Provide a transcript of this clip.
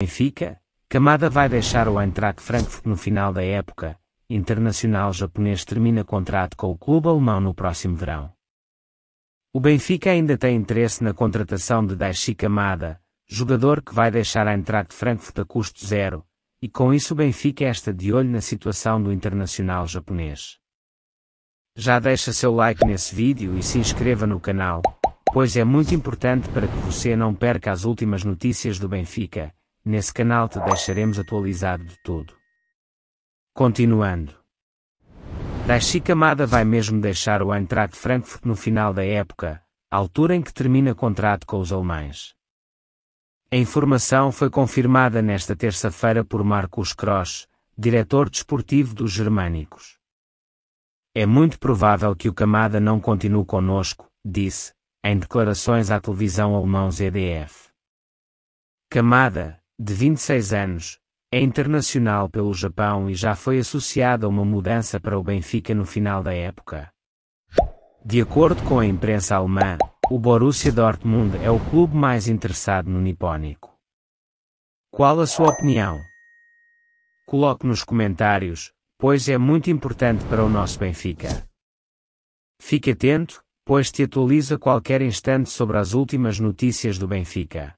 Benfica, Camada vai deixar o Eintracht Frankfurt no final da época. Internacional japonês termina contrato com o clube alemão no próximo verão. O Benfica ainda tem interesse na contratação de Daichi Camada, jogador que vai deixar a Eintracht Frankfurt a custo zero, e com isso o Benfica está de olho na situação do internacional japonês. Já deixa seu like nesse vídeo e se inscreva no canal, pois é muito importante para que você não perca as últimas notícias do Benfica Nesse canal te deixaremos atualizado de tudo. Continuando. Dashi Kamada vai mesmo deixar o Eintracht Frankfurt no final da época, altura em que termina contrato com os alemães. A informação foi confirmada nesta terça-feira por Marcos Kroos, diretor desportivo dos Germânicos. É muito provável que o Camada não continue conosco, disse, em declarações à televisão alemã ZDF. Camada, de 26 anos, é internacional pelo Japão e já foi associado a uma mudança para o Benfica no final da época. De acordo com a imprensa alemã, o Borussia Dortmund é o clube mais interessado no nipónico. Qual a sua opinião? Coloque nos comentários, pois é muito importante para o nosso Benfica. Fique atento, pois te atualiza a qualquer instante sobre as últimas notícias do Benfica.